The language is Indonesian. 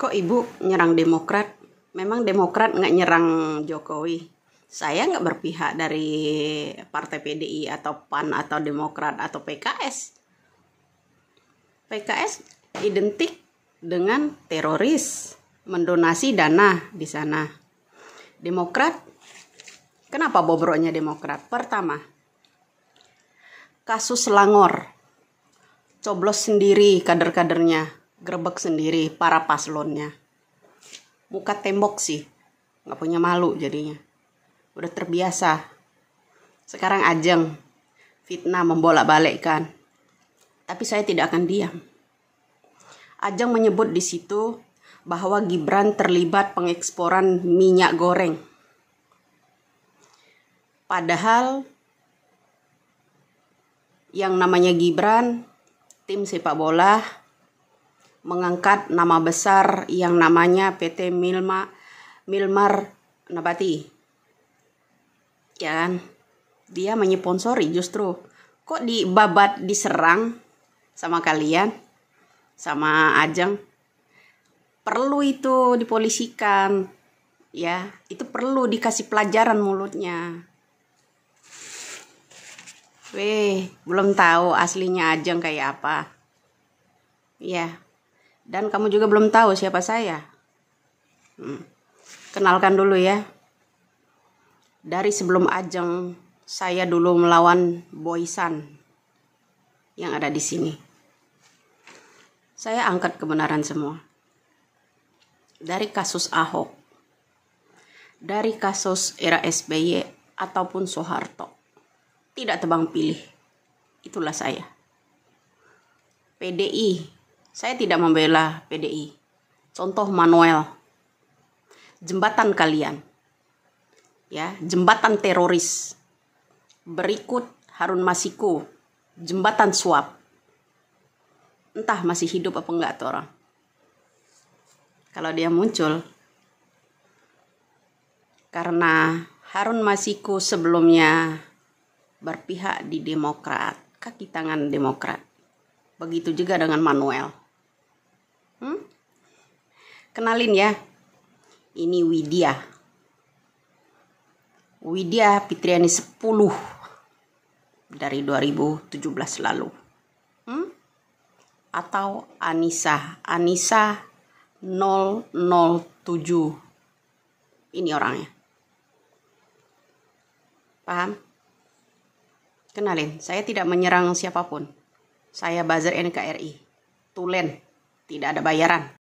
Kok Ibu nyerang Demokrat? Memang Demokrat nggak nyerang Jokowi? Saya nggak berpihak dari partai PDI atau PAN atau Demokrat atau PKS. PKS identik dengan teroris, mendonasi dana di sana. Demokrat, kenapa bobroknya Demokrat? Pertama, kasus Langor, coblos sendiri kader-kadernya grebek sendiri para paslonnya muka tembok sih nggak punya malu jadinya udah terbiasa sekarang ajeng fitnah membolak balik kan tapi saya tidak akan diam Ajeng menyebut di situ bahwa Gibran terlibat pengeksporan minyak goreng. Padahal yang namanya Gibran, tim sepak bola, mengangkat nama besar yang namanya PT Milma Milmar Nabati. Ya kan? Dia menyponsori justru. Kok dibabat diserang sama kalian? Sama Ajeng? Perlu itu dipolisikan. Ya, itu perlu dikasih pelajaran mulutnya. Weh, belum tahu aslinya Ajeng kayak apa. Ya, dan kamu juga belum tahu siapa saya. Hmm. Kenalkan dulu ya. Dari sebelum Ajeng, saya dulu melawan Boysan yang ada di sini. Saya angkat kebenaran semua. Dari kasus Ahok, dari kasus era SBY ataupun Soeharto. Tidak tebang pilih. Itulah saya. PDI saya tidak membela PDI. Contoh Manuel. Jembatan kalian. Ya, jembatan teroris. Berikut Harun Masiku, jembatan suap. Entah masih hidup apa enggak tuh orang. Kalau dia muncul karena Harun Masiku sebelumnya berpihak di Demokrat, kaki tangan Demokrat. Begitu juga dengan Manuel. Kenalin ya, ini Widya. Widya Pitriani 10 dari 2017 lalu. Hmm? Atau Anissa, Anissa 007. Ini orangnya. Paham? Kenalin, saya tidak menyerang siapapun. Saya buzzer NKRI. Tulen, tidak ada bayaran.